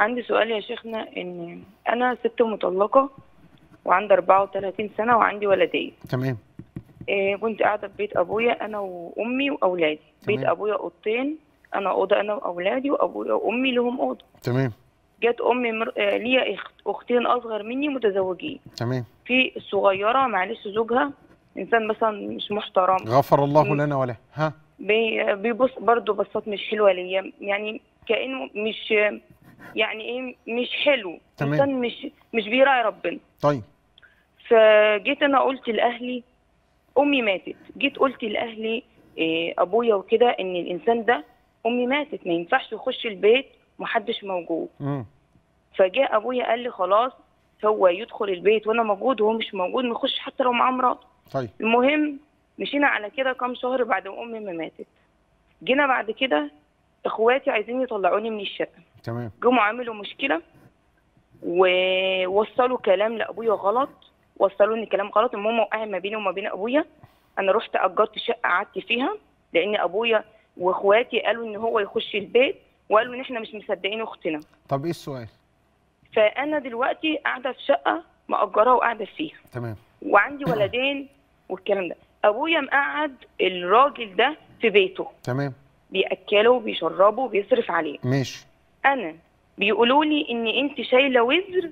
عندي سؤال يا شيخنا ان انا ست مطلقه وعندي 34 سنه وعندي ولدين تمام إيه كنت قاعده في بيت ابويا انا وامي واولادي تمام. بيت ابويا اوضتين انا اوضه انا واولادي وابويا وامي لهم اوضه تمام جت امي مر... آه ليا اخت اختين اصغر مني متزوجين تمام في الصغيره معلش زوجها انسان مثلا مش محترم غفر الله م... لنا وله ها بي... بيبص برضه بصات مش حلوه ليا يعني كانه مش يعني ايه مش حلو تمام. انسان مش مش بيراعي ربنا طيب فجيت انا قلت لاهلي امي ماتت جيت قلت لاهلي إيه ابويا وكده ان الانسان ده امي ماتت ما ينفعش يخش البيت محدش موجود فجاء ابويا قال لي خلاص هو يدخل البيت وانا موجود وهو مش موجود ما يخش حتى لو معاه مراته طيب المهم مشينا على كده كام شهر بعد ما امي ما ماتت جينا بعد كده اخواتي عايزين يطلعوني من الشقه تمام جم عملوا مشكله ووصلوا كلام لابويا غلط وصلوا ان كلام غلط المهم وقع ما بيني وما بين ابويا انا رحت اجرت شقه قعدت فيها لان ابويا واخواتي قالوا ان هو يخش البيت وقالوا ان احنا مش مصدقين اختنا طب ايه السؤال فانا دلوقتي قاعده في شقه ماجره وقاعده فيها تمام وعندي ولدين والكلام ده ابويا مقعد الراجل ده في بيته تمام بياكله وبيشربه وبيصرف عليه ماشي انا بيقولوا لي ان انت شايله وزر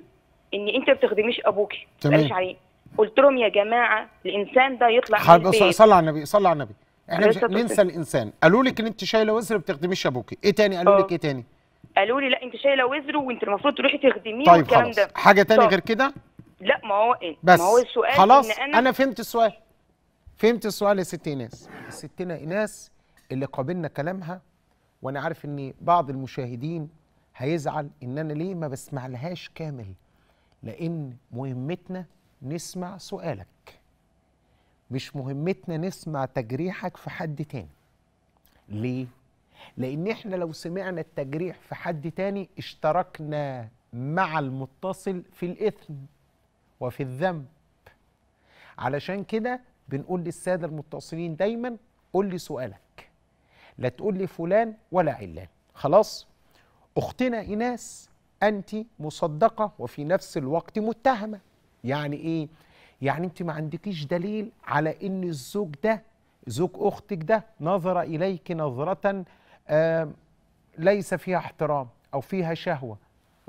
ان انت ما بتخدميش ابوكي تمام عليه قلت لهم يا جماعه الانسان ده يطلع حضرتك صلى على النبي صلى على النبي احنا مش ننسى الانسان قالوا لك ان انت شايله وزر ما بتخدميش ابوكي ايه تاني قالوا لك آه. ايه تاني قالوا لي لا انت شايله وزر وانت المفروض تروحي تخدميه طيب والكلام خلاص. ده حاجه تاني طب. غير كده لا ما هو إيه؟ بس ما هو السؤال خلاص إن أنا, انا فهمت السؤال فهمت السؤال يا ست ايناس ستنا ايناس اللي قابلنا كلامها وانا عارف ان بعض المشاهدين هيزعل ان انا ليه ما بسمعلهاش كامل لان مهمتنا نسمع سؤالك مش مهمتنا نسمع تجريحك في حد تاني ليه لان احنا لو سمعنا التجريح في حد تاني اشتركنا مع المتصل في الاثم وفي الذنب علشان كده بنقول للساده المتصلين دايما قول لي سؤالك لا تقول لي فلان ولا علان خلاص أختنا إيناس أنت مصدقة وفي نفس الوقت متهمة يعني إيه؟ يعني أنت ما عندكيش دليل على إن الزوج ده زوج أختك ده نظر إليك نظرة آه ليس فيها احترام أو فيها شهوة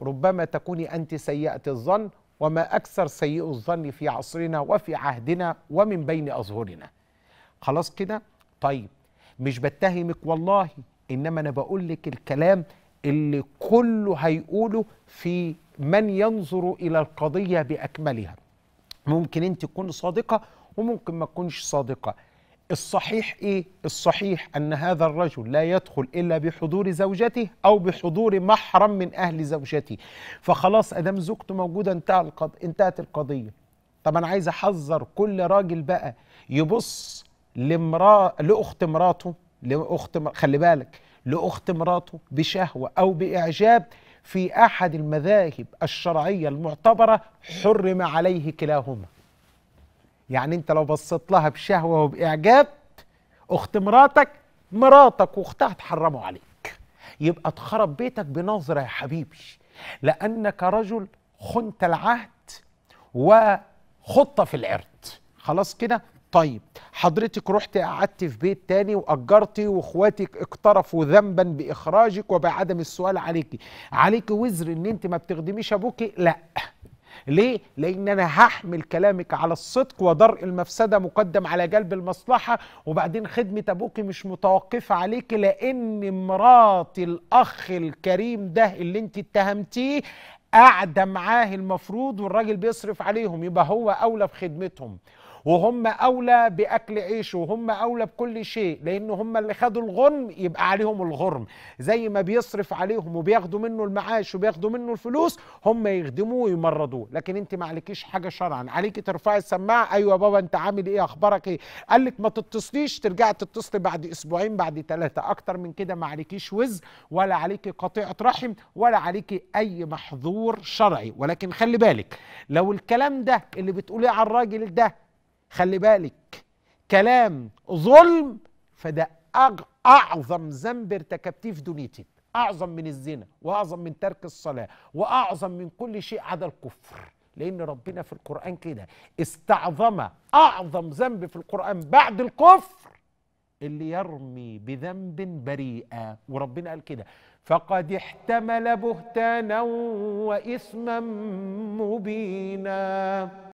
ربما تكوني أنت سيئة الظن وما أكثر سيء الظن في عصرنا وفي عهدنا ومن بين أظهرنا خلاص كده طيب مش بتهمك والله إنما أنا بقول لك الكلام اللي كله هيقوله في من ينظر الى القضيه باكملها ممكن انت تكون صادقه وممكن ما تكونش صادقه الصحيح ايه الصحيح ان هذا الرجل لا يدخل الا بحضور زوجته او بحضور محرم من اهل زوجته فخلاص ادم زوجته موجوده انتهى القض... انتهت القضيه طب انا عايز احذر كل راجل بقى يبص لامراه لاخت مراته لاخت خلي بالك لاخت مراته بشهوه او باعجاب في احد المذاهب الشرعيه المعتبره حرم عليه كلاهما يعني انت لو بصيت لها بشهوه وباعجاب اخت مراتك مراتك واختها اتحرموا عليك يبقى تخرب بيتك بنظره يا حبيبي لانك رجل خنت العهد وخطه في العرض خلاص كده طيب حضرتك رحت قعدت في بيت تاني وأجرتي واخواتك اقترفوا ذنبا بإخراجك وبعدم السؤال عليكي عليكي وزر ان انت ما بتخدميش ابوكي لا ليه؟ لأن أنا هحمل كلامك على الصدق ودرء المفسدة مقدم على جلب المصلحة وبعدين خدمة ابوكي مش متوقفة عليك لأن مرات الأخ الكريم ده اللي أنت اتهمتيه قاعدة معاه المفروض والراجل بيصرف عليهم يبقى هو أولى بخدمتهم وهم أولى بأكل عيشه وهم أولى بكل شيء لأن هم اللي خدوا الغنم يبقى عليهم الغرم زي ما بيصرف عليهم وبياخدوا منه المعاش وبياخدوا منه الفلوس هم يخدموه ويمرضوه لكن انت ما عليكيش حاجة شرعا عليكي ترفعي السماعة أيوة بابا انت عامل ايه أخبارك ايه قال لك ما تتصليش ترجع تتصلي بعد أسبوعين بعد ثلاثة أكتر من كده ما عليكيش وز ولا عليكي قطيعة رحم ولا عليكي أي محظور شرعي ولكن خلي بالك لو الكلام ده اللي بتقوليه على الراجل ده خلي بالك كلام ظلم فده اعظم ذنب ارتكبتيه في دنيتي اعظم من الزنا واعظم من ترك الصلاه واعظم من كل شيء عدا الكفر لان ربنا في القران كده استعظم اعظم ذنب في القران بعد الكفر اللي يرمي بذنب بريئا وربنا قال كده فقد احتمل بهتانا واثما مبينا